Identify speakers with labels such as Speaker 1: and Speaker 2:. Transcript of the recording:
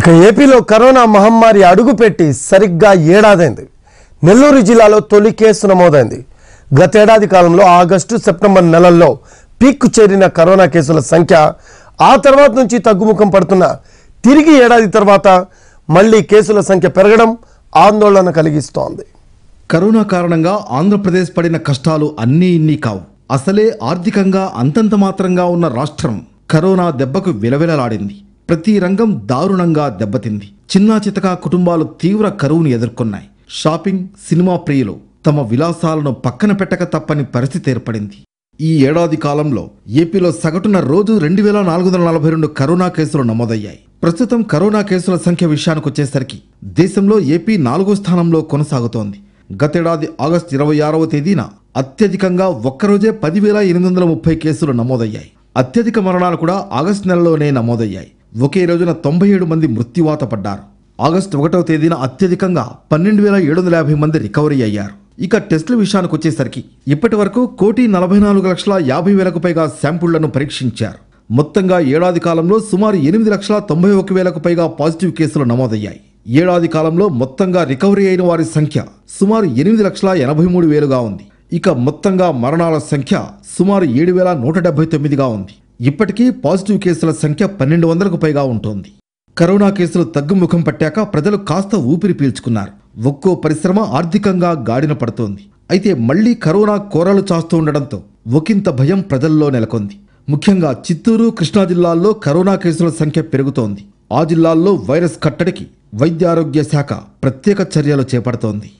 Speaker 1: ఇక ఏపీలో కరోనా మహమ్మారి అడుగుపెట్టి సరిగ్గా ఏడాదైంది నెల్లూరు జిల్లాలో తొలి కేసు నమోదైంది గతేడాది కాలంలో ఆగస్టు సెప్టెంబర్ నెలల్లో పీక్ చేరిన కరోనా కేసుల సంఖ్య ఆ తర్వాత నుంచి తగ్గుముఖం పడుతున్న తిరిగి ఏడాది తర్వాత మళ్లీ కేసుల సంఖ్య పెరగడం ఆందోళన కలిగిస్తోంది
Speaker 2: కరోనా కారణంగా ఆంధ్రప్రదేశ్ పడిన కష్టాలు అన్నీ ఇన్ని కావు అసలే ఆర్థికంగా అంతంత మాత్రంగా ఉన్న రాష్ట్రం కరోనా దెబ్బకు విలవిలలాడింది ప్రతి రంగం దారుణంగా దెబ్బతింది చిన్నా చితకా కుటుంబాలు తీవ్ర కరువును ఎదుర్కొన్నాయి షాపింగ్ సినిమా ప్రియులు తమ విలాసాలను పక్కన పెట్టక తప్పని పరిస్థితి ఏర్పడింది ఈ ఏడాది కాలంలో ఏపీలో సగటున రోజు రెండు వేల నాలుగు వందల నలభై రెండు కరోనా కేసులు నమోదయ్యాయి ప్రస్తుతం కరోనా కేసుల సంఖ్య విషయానికి వచ్చేసరికి దేశంలో ఏపీ నాలుగో స్థానంలో కొనసాగుతోంది గతేడాది ఆగస్టు ఇరవై ఆరవ తేదీన అత్యధికంగా ఒక్కరోజే పదివేల ఎనిమిది వందల ముప్పై కేసులు నమోదయ్యాయి అత్యధిక మరణాలు కూడా ఆగస్టు నెలలోనే నమోదయ్యాయి ఒకే రోజున తొంభై ఏడు మంది మృత్యువాత పడ్డారు ఆగస్టు ఒకటవ తేదీన అత్యధికంగా పన్నెండు వేల ఏడు వందల యాభై మంది రికవరీ అయ్యారు ఇక టెస్టుల విషయానికి వచ్చేసరికి ఇప్పటి వరకు కోటి నలభై నాలుగు లక్షల యాభై వేలకు పైగా శాంపుళ్లను పరీక్షించారు మొత్తంగా ఏడాది కాలంలో సుమారు ఎనిమిది లక్షల తొంభై ఒక వేలకు పైగా పాజిటివ్ కేసులు నమోదయ్యాయి ఏడాది కాలంలో మొత్తంగా రికవరీ అయిన వారి సంఖ్య సుమారు ఎనిమిది లక్షల ఎనభై మూడు వేలుగా ఉంది ఇక మొత్తంగా మరణాల సంఖ్య సుమారు ఏడు వేల నూట డెబ్బై తొమ్మిదిగా ఉంది ఇప్పటికీ పాజిటివ్ కేసుల సంఖ్య పన్నెండు వందలకు పైగా ఉంటుంది కరోనా కేసులు తగ్గుముఖం పట్టాక ప్రజలు కాస్త ఊపిరి పీల్చుకున్నారు ఒక్కో పరిశ్రమ ఆర్థికంగా గాడిన పడుతోంది అయితే మళ్లీ కరోనా కోరలు చాస్తూ ఉండడంతో ఒకంత భయం ప్రజల్లో నెలకొంది ముఖ్యంగా చిత్తూరు కృష్ణా జిల్లాల్లో కరోనా కేసుల సంఖ్య పెరుగుతోంది ఆ జిల్లాల్లో వైరస్ కట్టడికి వైద్యారోగ్య శాఖ ప్రత్యేక చర్యలు చేపడుతోంది